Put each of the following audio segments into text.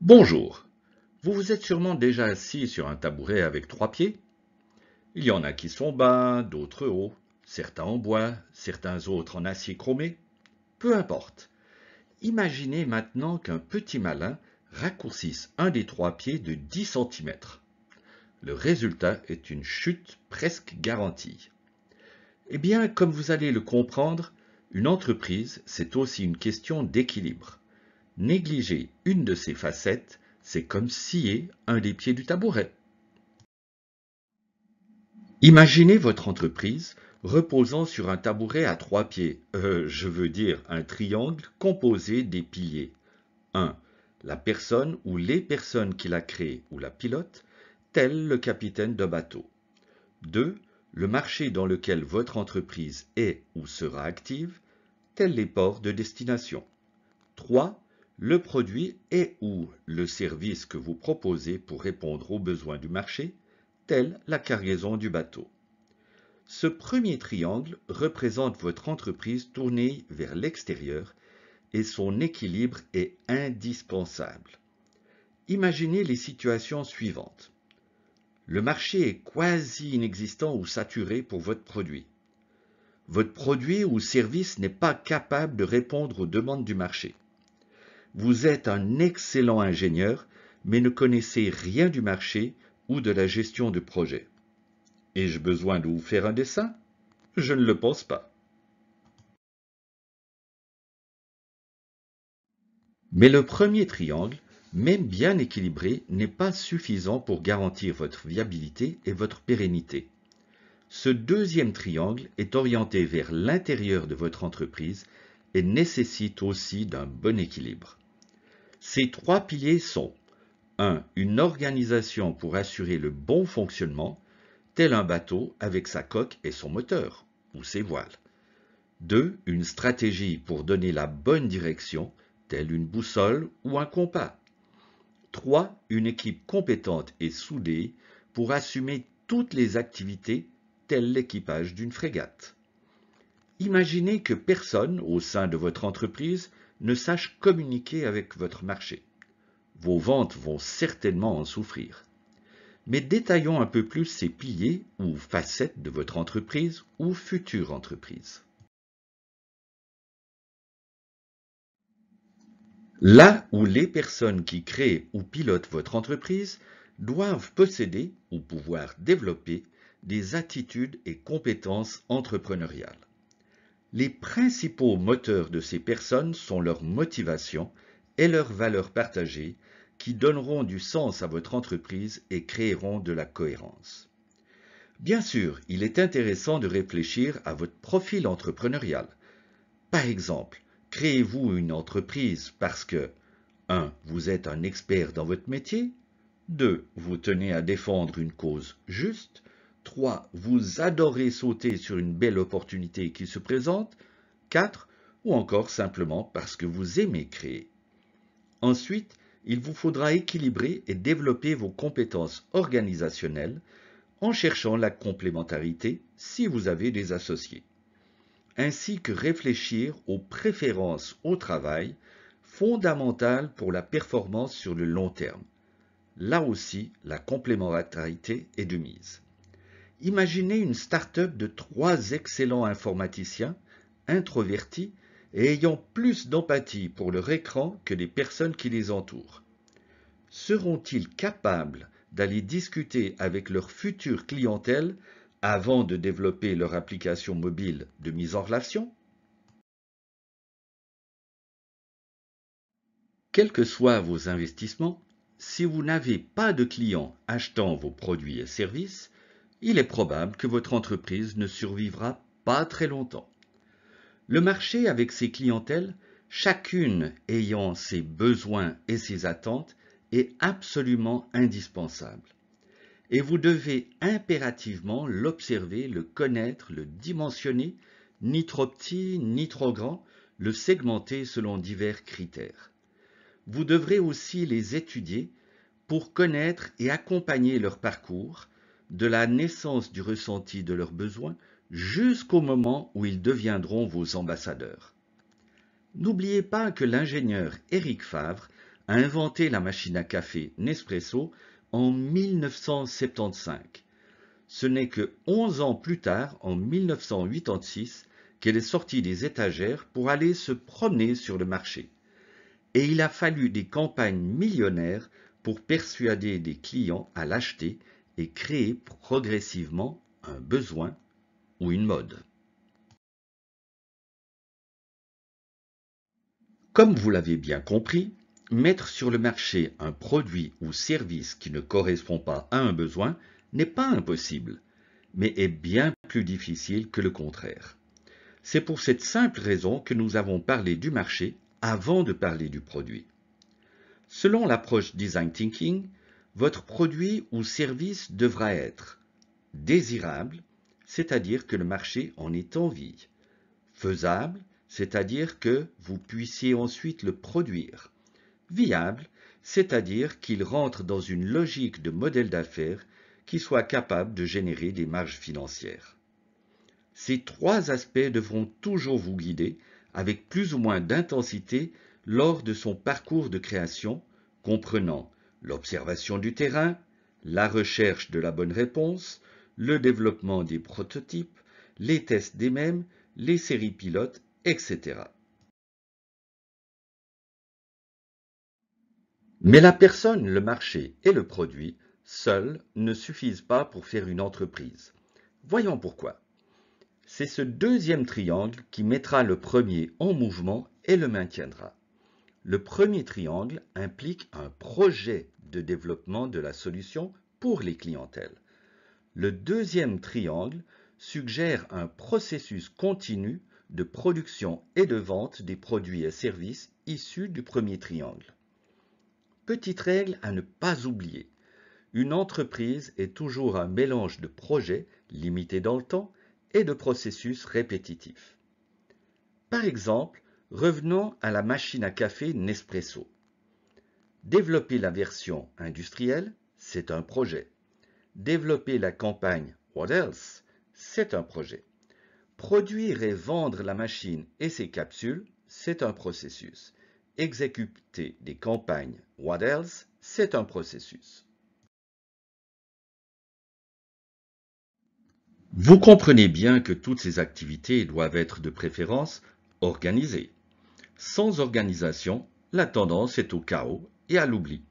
Bonjour. Vous vous êtes sûrement déjà assis sur un tabouret avec trois pieds. Il y en a qui sont bas, d'autres hauts, certains en bois, certains autres en acier chromé. Peu importe. Imaginez maintenant qu'un petit malin raccourcisse un des trois pieds de 10 cm. Le résultat est une chute presque garantie. Eh bien, comme vous allez le comprendre, une entreprise, c'est aussi une question d'équilibre. Négliger une de ces facettes, c'est comme scier un des pieds du tabouret. Imaginez votre entreprise reposant sur un tabouret à trois pieds, euh, je veux dire un triangle composé des piliers. 1. La personne ou les personnes qui la créent ou la pilote, tel le capitaine d'un bateau. 2. Le marché dans lequel votre entreprise est ou sera active, tels les ports de destination. 3 le produit est ou le service que vous proposez pour répondre aux besoins du marché, telle la cargaison du bateau. Ce premier triangle représente votre entreprise tournée vers l'extérieur et son équilibre est indispensable. Imaginez les situations suivantes. Le marché est quasi inexistant ou saturé pour votre produit. Votre produit ou service n'est pas capable de répondre aux demandes du marché. Vous êtes un excellent ingénieur, mais ne connaissez rien du marché ou de la gestion de projet. Ai-je besoin de vous faire un dessin Je ne le pense pas. Mais le premier triangle, même bien équilibré, n'est pas suffisant pour garantir votre viabilité et votre pérennité. Ce deuxième triangle est orienté vers l'intérieur de votre entreprise et nécessite aussi d'un bon équilibre. Ces trois piliers sont 1. Une organisation pour assurer le bon fonctionnement, tel un bateau avec sa coque et son moteur, ou ses voiles. 2. Une stratégie pour donner la bonne direction, telle une boussole ou un compas. 3. Une équipe compétente et soudée pour assumer toutes les activités, tel l'équipage d'une frégate. Imaginez que personne au sein de votre entreprise ne sache communiquer avec votre marché. Vos ventes vont certainement en souffrir. Mais détaillons un peu plus ces piliers ou facettes de votre entreprise ou future entreprise. Là où les personnes qui créent ou pilotent votre entreprise doivent posséder ou pouvoir développer des attitudes et compétences entrepreneuriales. Les principaux moteurs de ces personnes sont leur motivation et leurs valeurs partagées qui donneront du sens à votre entreprise et créeront de la cohérence. Bien sûr, il est intéressant de réfléchir à votre profil entrepreneurial. Par exemple, créez-vous une entreprise parce que 1. Vous êtes un expert dans votre métier 2. Vous tenez à défendre une cause juste 3. Vous adorez sauter sur une belle opportunité qui se présente. 4. Ou encore simplement parce que vous aimez créer. Ensuite, il vous faudra équilibrer et développer vos compétences organisationnelles en cherchant la complémentarité si vous avez des associés, ainsi que réfléchir aux préférences au travail fondamentales pour la performance sur le long terme. Là aussi, la complémentarité est de mise. Imaginez une start-up de trois excellents informaticiens, introvertis et ayant plus d'empathie pour leur écran que les personnes qui les entourent. Seront-ils capables d'aller discuter avec leur future clientèle avant de développer leur application mobile de mise en relation Quels que soient vos investissements, si vous n'avez pas de clients achetant vos produits et services, il est probable que votre entreprise ne survivra pas très longtemps. Le marché avec ses clientèles, chacune ayant ses besoins et ses attentes, est absolument indispensable. Et vous devez impérativement l'observer, le connaître, le dimensionner, ni trop petit, ni trop grand, le segmenter selon divers critères. Vous devrez aussi les étudier pour connaître et accompagner leur parcours, de la naissance du ressenti de leurs besoins jusqu'au moment où ils deviendront vos ambassadeurs. N'oubliez pas que l'ingénieur Éric Favre a inventé la machine à café Nespresso en 1975. Ce n'est que 11 ans plus tard, en 1986, qu'elle est sortie des étagères pour aller se promener sur le marché. Et il a fallu des campagnes millionnaires pour persuader des clients à l'acheter et créer progressivement un besoin ou une mode. Comme vous l'avez bien compris, mettre sur le marché un produit ou service qui ne correspond pas à un besoin n'est pas impossible, mais est bien plus difficile que le contraire. C'est pour cette simple raison que nous avons parlé du marché avant de parler du produit. Selon l'approche design thinking, votre produit ou service devra être désirable, c'est-à-dire que le marché en en envie, faisable, c'est-à-dire que vous puissiez ensuite le produire, viable, c'est-à-dire qu'il rentre dans une logique de modèle d'affaires qui soit capable de générer des marges financières. Ces trois aspects devront toujours vous guider avec plus ou moins d'intensité lors de son parcours de création, comprenant l'observation du terrain, la recherche de la bonne réponse, le développement des prototypes, les tests des mêmes, les séries pilotes, etc. Mais la personne, le marché et le produit seuls ne suffisent pas pour faire une entreprise. Voyons pourquoi. C'est ce deuxième triangle qui mettra le premier en mouvement et le maintiendra. Le premier triangle implique un projet de développement de la solution pour les clientèles. Le deuxième triangle suggère un processus continu de production et de vente des produits et services issus du premier triangle. Petite règle à ne pas oublier. Une entreprise est toujours un mélange de projets limités dans le temps et de processus répétitifs. Par exemple, Revenons à la machine à café Nespresso. Développer la version industrielle, c'est un projet. Développer la campagne What Else, c'est un projet. Produire et vendre la machine et ses capsules, c'est un processus. Exécuter des campagnes What Else, c'est un processus. Vous comprenez bien que toutes ces activités doivent être de préférence organisées. Sans organisation, la tendance est au chaos et à l'oubli.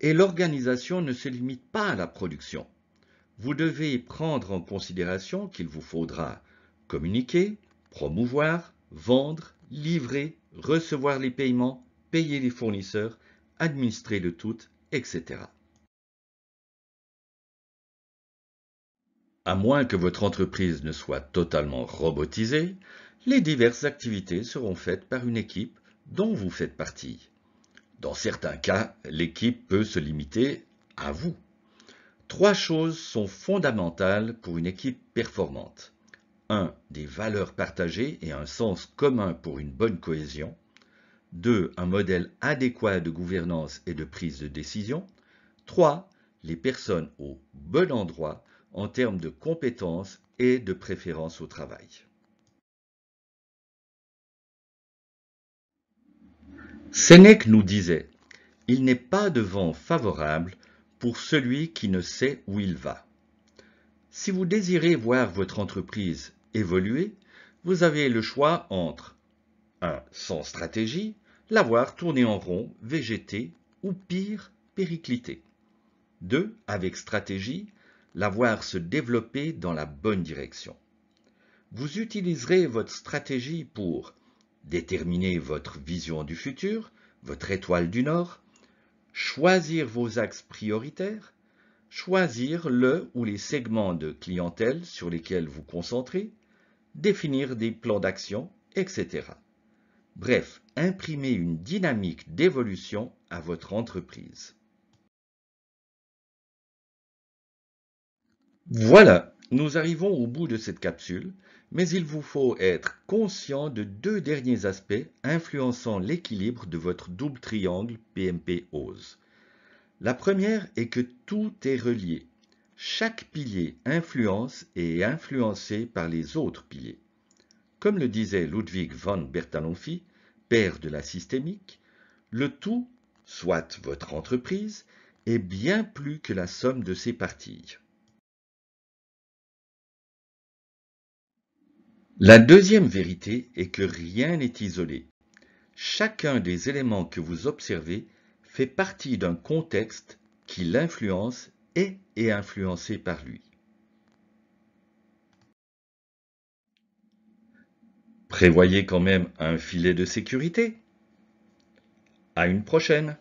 Et l'organisation ne se limite pas à la production. Vous devez prendre en considération qu'il vous faudra communiquer, promouvoir, vendre, livrer, recevoir les paiements, payer les fournisseurs, administrer le tout, etc. À moins que votre entreprise ne soit totalement robotisée, les diverses activités seront faites par une équipe dont vous faites partie. Dans certains cas, l'équipe peut se limiter à vous. Trois choses sont fondamentales pour une équipe performante. 1. Des valeurs partagées et un sens commun pour une bonne cohésion. 2. Un modèle adéquat de gouvernance et de prise de décision. 3. Les personnes au bon endroit en termes de compétences et de préférences au travail. Sénèque nous disait Il n'est pas de vent favorable pour celui qui ne sait où il va. Si vous désirez voir votre entreprise évoluer, vous avez le choix entre 1. Sans stratégie, la voir tourner en rond, végéter, ou pire, péricliter. 2. Avec stratégie, la voir se développer dans la bonne direction. Vous utiliserez votre stratégie pour déterminer votre vision du futur, votre étoile du Nord, choisir vos axes prioritaires, choisir le ou les segments de clientèle sur lesquels vous concentrez, définir des plans d'action, etc. Bref, imprimer une dynamique d'évolution à votre entreprise. Voilà, nous arrivons au bout de cette capsule, mais il vous faut être conscient de deux derniers aspects influençant l'équilibre de votre double triangle PMP-OSE. La première est que tout est relié. Chaque pilier influence et est influencé par les autres piliers. Comme le disait Ludwig von Bertalanffy, père de la systémique, le tout, soit votre entreprise, est bien plus que la somme de ses parties. La deuxième vérité est que rien n'est isolé. Chacun des éléments que vous observez fait partie d'un contexte qui l'influence et est influencé par lui. Prévoyez quand même un filet de sécurité. À une prochaine